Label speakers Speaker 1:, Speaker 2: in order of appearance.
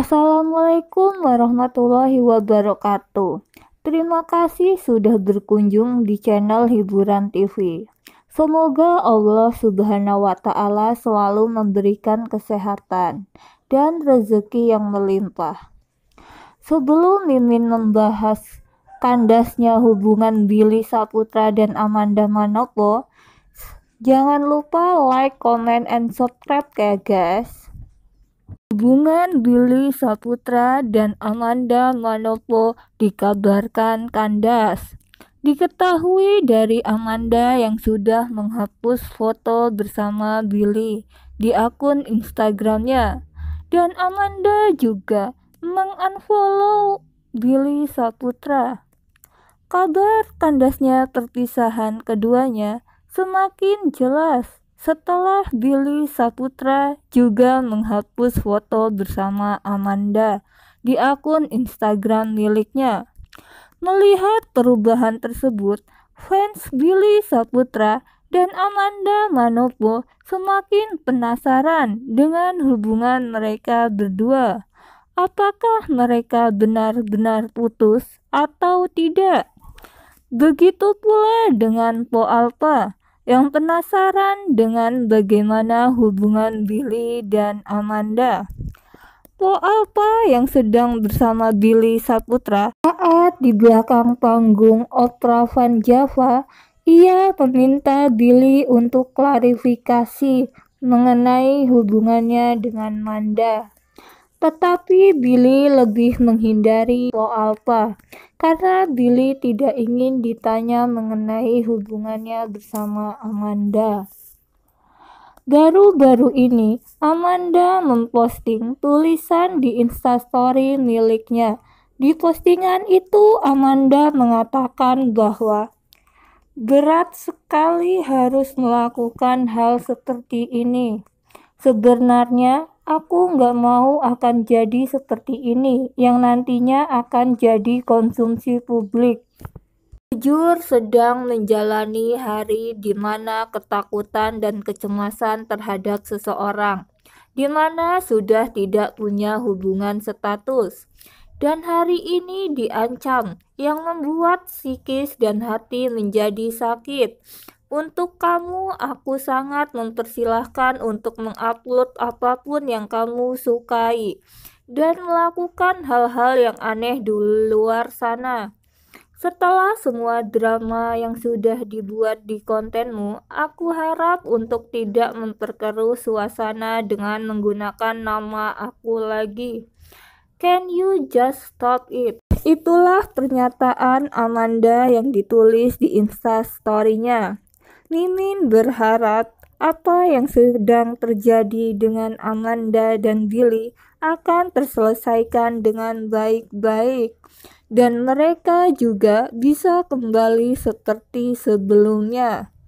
Speaker 1: Assalamualaikum warahmatullahi wabarakatuh. Terima kasih sudah berkunjung di channel Hiburan TV. Semoga Allah Subhanahu wa Ta'ala selalu memberikan kesehatan dan rezeki yang melimpah. Sebelum Mimin membahas kandasnya hubungan Billy Saputra dan Amanda Manopo, jangan lupa like, comment, and subscribe ya guys. Hubungan Billy Saputra dan Amanda Manopo dikabarkan kandas. Diketahui dari Amanda yang sudah menghapus foto bersama Billy di akun Instagramnya. Dan Amanda juga mengunfollow Billy Saputra. Kabar kandasnya perpisahan keduanya semakin jelas setelah Billy Saputra juga menghapus foto bersama Amanda di akun Instagram miliknya. Melihat perubahan tersebut, fans Billy Saputra dan Amanda Manopo semakin penasaran dengan hubungan mereka berdua. Apakah mereka benar-benar putus atau tidak? Begitu pula dengan Po Alpa yang penasaran dengan bagaimana hubungan Billy dan Amanda. Po apa yang sedang bersama Billy Saputra saat di belakang panggung Opera Van Java, ia meminta Billy untuk klarifikasi mengenai hubungannya dengan Manda. Tetapi Billy lebih menghindari Po Alpa karena Billy tidak ingin ditanya mengenai hubungannya bersama Amanda. Baru-baru ini, Amanda memposting tulisan di instastory miliknya. Di postingan itu, Amanda mengatakan bahwa berat sekali harus melakukan hal seperti ini. Sebenarnya, Aku nggak mau akan jadi seperti ini, yang nantinya akan jadi konsumsi publik. Jujur sedang menjalani hari di mana ketakutan dan kecemasan terhadap seseorang, di mana sudah tidak punya hubungan status, dan hari ini diancam yang membuat psikis dan hati menjadi sakit. Untuk kamu, aku sangat mempersilahkan untuk mengupload apapun yang kamu sukai dan melakukan hal-hal yang aneh di luar sana. Setelah semua drama yang sudah dibuat di kontenmu, aku harap untuk tidak memperkeruh suasana dengan menggunakan nama aku lagi. Can you just stop it? Itulah pernyataan Amanda yang ditulis di Instastory-nya. Mimin berharap apa yang sedang terjadi dengan Amanda dan Billy akan terselesaikan dengan baik-baik, dan mereka juga bisa kembali seperti sebelumnya.